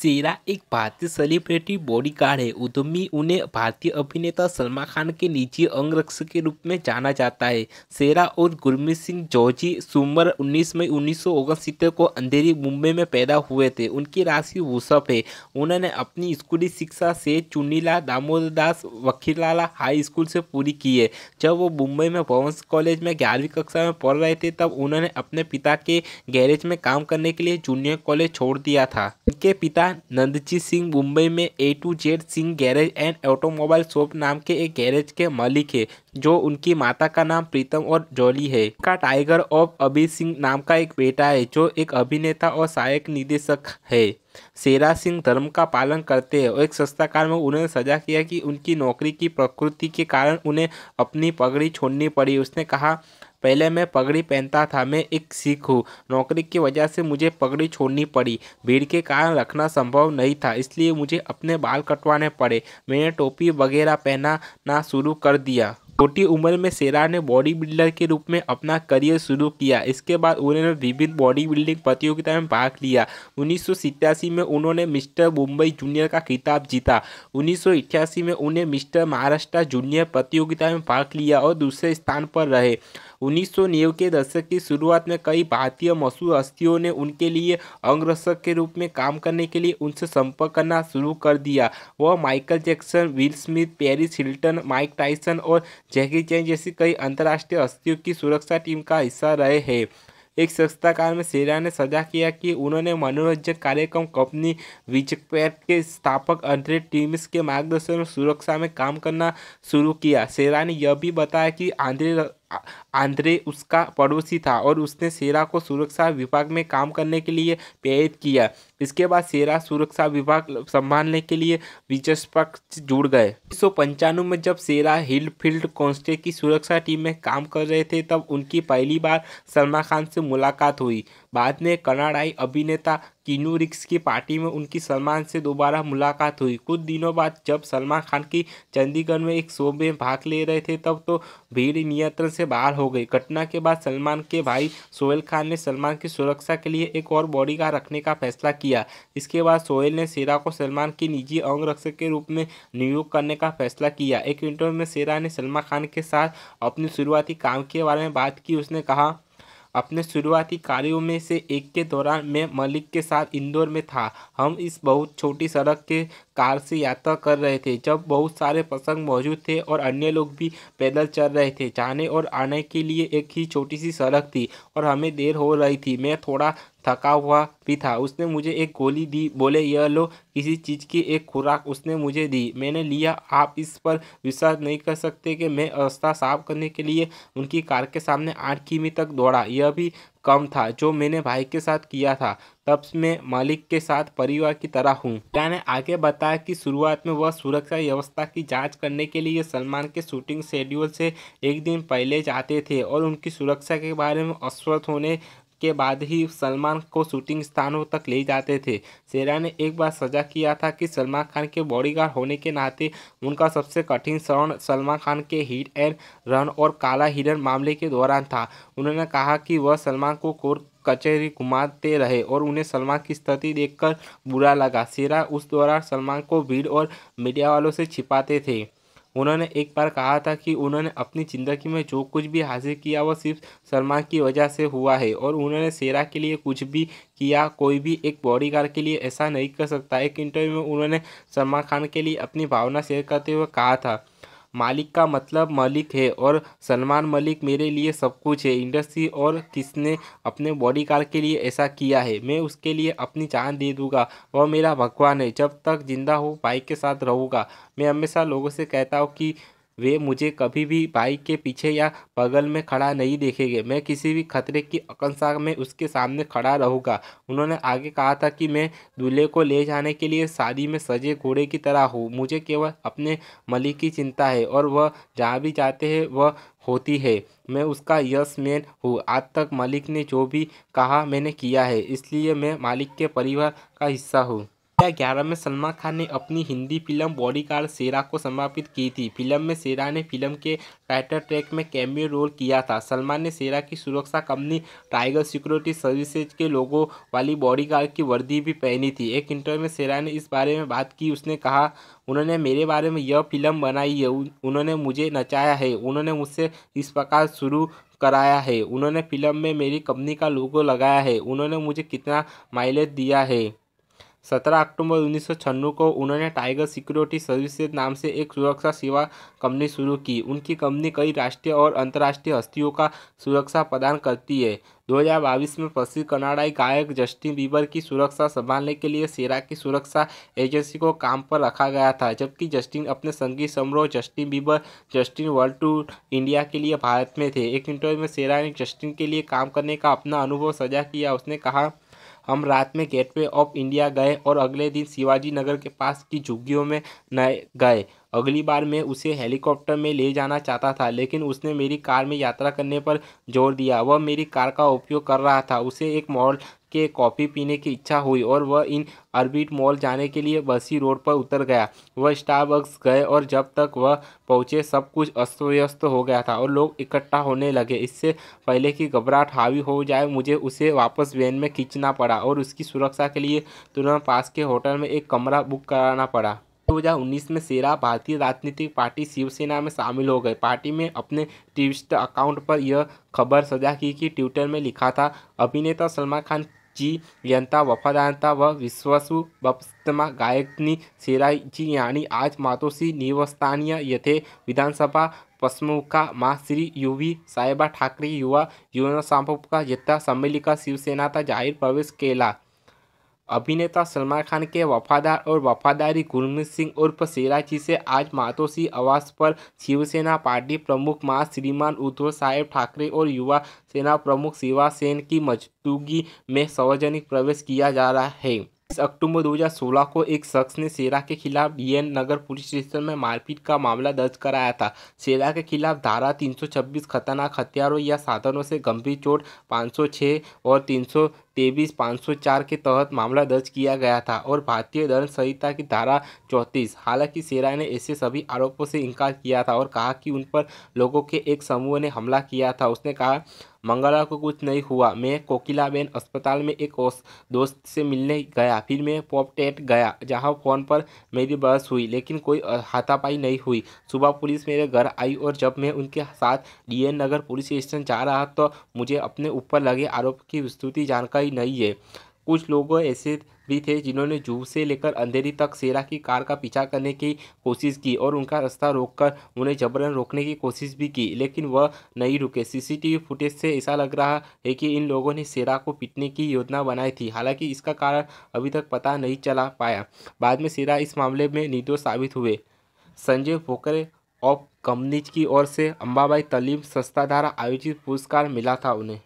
शेरा एक भारतीय celebrity bodyguard है उद्यमी उन्हें भारतीय अभिनेता सलमान खान के निजी अंगरक्षक के रूप में जाना जाता है शेरा और गुरमीत सिंह जौजी सुमर 19 मई उन्नीस को अंधेरी मुंबई में पैदा हुए थे उनकी राशि वूसफ है उन्होंने अपनी स्कूली शिक्षा से चुनीला दास वकीलाला हाई स्कूल से पूरी की है जब वो मुंबई में भवंस कॉलेज में ग्यारहवीं कक्षा में पढ़ रहे थे तब उन्होंने अपने पिता के गैरेज में काम करने के लिए जूनियर कॉलेज छोड़ दिया था उनके पिता पिता नंदजी सिंह मुंबई में A to Z Singh garage and automobile shop नाम के एक गैरेज के मालिक है जो उनकी माता का नाम प्रीतम और जॉली है का टाइगर ऑफ अभी सिंह नाम का एक बेटा है जो एक अभिनेता और सहायक निदेशक है शेरा सिंह धर्म का पालन करते हैं और एक सस्ता काल में उन्होंने सजा किया कि उनकी नौकरी की प्रकृति के कारण उन्हें अपनी पगड़ी छोड़नी पड़ी उसने कहा पहले मैं पगड़ी पहनता था मैं एक सिख हूँ नौकरी की वजह से मुझे पगड़ी छोड़नी पड़ी भीड़ के कारण रखना संभव नहीं था इसलिए मुझे अपने बाल कटवाने पड़े मैंने टोपी वगैरह पहनाना शुरू कर दिया छोटी उम्र में सेरा ने बॉडी बिल्डर के रूप में अपना करियर शुरू किया इसके बाद उन्होंने विभिन्न बॉडी बिल्डिंग प्रतियोगिता में भाग लिया उन्नीस में उन्होंने मिस्टर मुंबई जूनियर का खिताब जीता उन्नीस में उन्हें मिस्टर महाराष्ट्र जूनियर प्रतियोगिता में भाग लिया और दूसरे स्थान पर रहे उन्नीस के दशक की शुरुआत में कई भारतीय मशहूर हस्तियों ने उनके लिए अंग्रसक के रूप में काम करने के लिए उनसे संपर्क करना शुरू कर दिया वह Michael Jackson Will Smith Paris Hilton Mike Tyson और जैकी चैन जैसी कई अंतर्राष्ट्रीय हस्तियों की सुरक्षा टीम का हिस्सा रहे हैं एक संस्थाकार में सेरा ने सजा किया कि उन्होंने मनोरंजन कार्यक्रम कंपनी विजपैट के स्थापक अंड्रे टीम्स के मार्गदर्शन और सुरक्षा में काम करना शुरू किया सेरा ने यह भी बताया कि आंध्रे आंद्रे उसका पड़ोसी था और उसने सेरा को सुरक्षा विभाग में काम करने के लिए प्रेरित किया इसके बाद सेरा सुरक्षा विभाग संभालने के लिए विचस्पक्ष पक्ष जुड़ गए उन्नीस सौ में जब सेरा हिलफील्ड कॉन्स्टे की सुरक्षा टीम में काम कर रहे थे तब उनकी पहली बार सलमा खान से मुलाकात हुई बाद में कनाडाई अभिनेता किनू रिक्स की पार्टी में उनकी सलमान से दोबारा मुलाकात हुई कुछ दिनों बाद जब सलमान खान की चंडीगढ़ में एक शो में भाग ले रहे थे तब तो भीड़ नियंत्रण से बाहर हो गई घटना के बाद सलमान के भाई सोहेल खान ने सलमान की सुरक्षा के लिए एक और बॉडी रखने का फैसला किया इसके बाद सोहेल ने सेरा को सलमान की निजी अंगरक्षक के रूप में नियुक्त करने का फैसला किया एक इंटरव्यू में सेरा ने सलमान खान के साथ अपने शुरुआती काम के बारे में बात की उसने कहा अपने शुरुआती कार्यों में से एक के दौरान मैं मलिक के साथ इंदौर में था हम इस बहुत छोटी सड़क के कार से यात्रा कर रहे थे जब बहुत सारे पसंग मौजूद थे और अन्य लोग भी पैदल चल रहे थे जाने और आने के लिए एक ही छोटी सी सड़क थी और हमें देर हो रही थी मैं थोड़ा थका हुआ भी था उसने मुझे एक गोली दी बोले यह लो किसी चीज़ की एक खुराक उसने मुझे दी मैंने लिया आप इस पर विश्वास नहीं कर सकते कि मैं रास्ता साफ करने के लिए उनकी कार के सामने आठ किमी तक दौड़ा यह भी कम था जो मैंने भाई के साथ किया था तब मैं मालिक के साथ परिवार की तरह हूँ मैंने ने आगे बताया कि शुरुआत में वह सुरक्षा व्यवस्था की जांच करने के लिए सलमान के शूटिंग शेड्यूल से एक दिन पहले जाते थे और उनकी सुरक्षा के बारे में अस्वस्थ होने के बाद ही सलमान को शूटिंग स्थानों तक ले जाते थे सेरा ने एक बार सजा किया था कि सलमान खान के बॉडीगार्ड होने के नाते उनका सबसे कठिन शरण सलमान खान के हिट एंड रन और काला हिरन मामले के दौरान था उन्होंने कहा कि वह सलमान को कोर्ट कचहरी घुमाते रहे और उन्हें सलमान की स्थिति देखकर बुरा लगा सेरा उस दौरान सलमान को भीड़ और मीडिया वालों से छिपाते थे उन्होंने एक बार कहा था कि उन्होंने अपनी ज़िंदगी में जो कुछ भी हासिल किया वो सिर्फ शर्मा की वजह से हुआ है और उन्होंने सेरा के लिए कुछ भी किया कोई भी एक बॉडीगार्ड के लिए ऐसा नहीं कर सकता एक इंटरव्यू में उन्होंने सलमान खान के लिए अपनी भावना शेयर करते हुए कहा था मालिक का मतलब मलिक है और सलमान मलिक मेरे लिए सब कुछ है इंडस्ट्री और किसने अपने बॉडी गार्ड के लिए ऐसा किया है मैं उसके लिए अपनी जान दे दूंगा वह मेरा भगवान है जब तक जिंदा हो भाई के साथ रहूँगा मैं हमेशा लोगों से कहता हूँ कि वे मुझे कभी भी बाइक के पीछे या बगल में खड़ा नहीं देखेंगे मैं किसी भी खतरे की आकांक्षा में उसके सामने खड़ा रहूँगा उन्होंने आगे कहा था कि मैं दूल्हे को ले जाने के लिए शादी में सजे घोड़े की तरह हूँ मुझे केवल अपने मलिक की चिंता है और वह जहाँ भी जाते हैं वह होती है मैं उसका यस मैन हूँ आज तक मालिक ने जो भी कहा मैंने किया है इसलिए मैं मालिक के परिवार का हिस्सा हूँ ग्यारह में सलमान खान ने अपनी हिंदी फिल्म बॉडीगार्ड शेरा को समापित की थी फिल्म में शेरा ने फिल्म के टाइटल ट्रैक में कैमियो रोल किया था सलमान ने शेरा की सुरक्षा कंपनी टाइगर सिक्योरिटी सर्विसेज के लोगों वाली बॉडीगार्ड की वर्दी भी पहनी थी एक इंटरव्यू में शेरा ने इस बारे में बात की उसने कहा उन्होंने मेरे बारे में यह फिल्म बनाई है उन्होंने मुझे नचाया है उन्होंने मुझसे इस प्रकार शुरू कराया है उन्होंने फिल्म में मेरी कंपनी का लोगो लगाया है उन्होंने मुझे कितना माइलेज दिया है सत्रह अक्टूबर उन्नीस को उन्होंने टाइगर सिक्योरिटी सर्विसेज नाम से एक सुरक्षा सेवा कंपनी शुरू की उनकी कंपनी कई राष्ट्रीय और अंतर्राष्ट्रीय हस्तियों का सुरक्षा प्रदान करती है बाईस में प्रसिद्ध कनाडाई गायक जस्टिन बीबर की सुरक्षा संभालने के लिए सेरा की सुरक्षा एजेंसी को काम पर रखा गया था जबकि जस्टिन अपने संगीत समारोह Justin Bieber Justin world tour India के लिए भारत में थे एक इंटरव्यू में सेरा ने जस्टिन के लिए काम करने का अपना अनुभव सजा किया उसने कहा हम रात में गेटवे ऑफ इंडिया गए और अगले दिन शिवाजी नगर के पास की झुग्गियों में नए गए अगली बार मैं उसे हेलीकॉप्टर में ले जाना चाहता था लेकिन उसने मेरी कार में यात्रा करने पर जोर दिया वह मेरी कार का उपयोग कर रहा था उसे एक मॉल के कॉफ़ी पीने की इच्छा हुई और वह इन अर्बिट मॉल जाने के लिए बसी रोड पर उतर गया वह स्टारबक्स गए और जब तक वह पहुँचे सब कुछ अस्त व्यस्त हो गया था और लोग इकट्ठा होने लगे इससे पहले कि घबराहट हावी हो जाए मुझे उसे वापस वैन में खींचना पड़ा और उसकी सुरक्षा के लिए तुरंत पास के होटल में एक कमरा बुक कराना पड़ा उन्नीस में सेरा भारतीय राजनीतिक पार्टी शिवसेना में शामिल हो गए पार्टी में अपने ट्विटर अकाउंट पर यह खबर सजा की कि ट्विटर में लिखा था अभिनेता सलमान खान जी यंता वफादारता व विश्वसु बपस्तमा गायकनी जी यानी आज मातोश्री निवस्थानीय यथे विधानसभा पश्मुखा माँ श्री यूवी साहेबा ठाकरे युवा युवसांपका यथा शिवसेना का जाहिर प्रवेश केला अभिनेता सलमान खान के वफादार और वफादारी गुरमीत सिंह उर्फ सेराची से आज मातोसी आवास पर शिवसेना पार्टी प्रमुख मां श्रीमान उद्धव साहेब ठाकरे और युवा सेना प्रमुख शिवा सेन की मजदूगी में सार्वजनिक प्रवेश किया जा रहा है इस अक्टूबर 2016 को एक शख्स ने सेरा के खिलाफ डीएन नगर पुलिस स्टेशन में मारपीट का मामला दर्ज कराया था सेरा के खिलाफ धारा 326 खतरनाक हथियारों या साधनों से गंभीर चोट 506 और तेईस पाँच सौ चार के तहत मामला दर्ज किया गया था और भारतीय दंड संहिता की धारा चौंतीस हालांकि सेरा ने ऐसे सभी आरोपों से इनकार किया था और कहा कि उन पर लोगों के एक समूह ने हमला किया था उसने कहा मंगलवार को कुछ नहीं हुआ मैं कोकिलाबेन अस्पताल में एक दोस्त से मिलने गया फिर मैं पॉपटेट गया जहां फ़ोन पर मेरी बहस हुई लेकिन कोई हाथापाई नहीं हुई सुबह पुलिस मेरे घर आई और जब मैं उनके साथ डीएन नगर पुलिस स्टेशन जा रहा तो मुझे अपने ऊपर लगे आरोप की विस्तृति जानकारी ही नहीं है कुछ लोग ऐसे भी थे जिन्होंने जू से लेकर अंधेरी तक सेरा की कार का पीछा करने की कोशिश की और उनका रास्ता रोककर उन्हें जबरन रोकने की कोशिश भी की लेकिन वह नहीं रुके सीसीटीवी फुटेज से ऐसा लग रहा है कि इन लोगों ने सेरा को पीटने की योजना बनाई थी हालांकि इसका कारण अभी तक पता नहीं चला पाया बाद में सेरा इस मामले में निर्दोष साबित हुए संजय फोकरे ऑफ कंपनीज की ओर से अंबाबाई तलीम संस्था द्वारा आयोजित पुरस्कार मिला था उन्हें